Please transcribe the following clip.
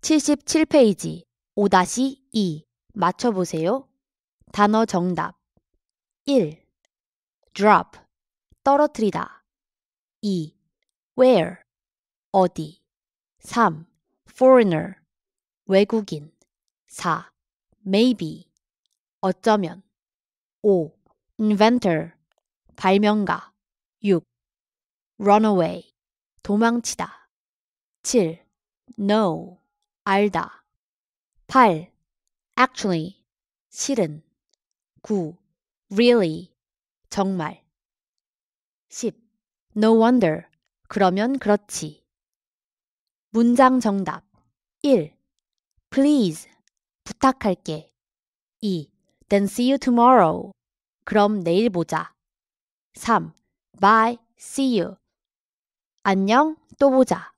77페이지 5-2 맞춰보세요. 단어 정답 1. drop 떨어뜨리다 2. where 어디 3. foreigner 외국인 4. maybe 어쩌면 5. inventor 발명가 6. runaway 도망치다 7. no 알다 8. actually 실은 9. really 정말 10. no wonder 그러면 그렇지 문장 정답 1. please 부탁할게 2. then see you tomorrow 그럼 내일 보자 3. bye see you 안녕 또 보자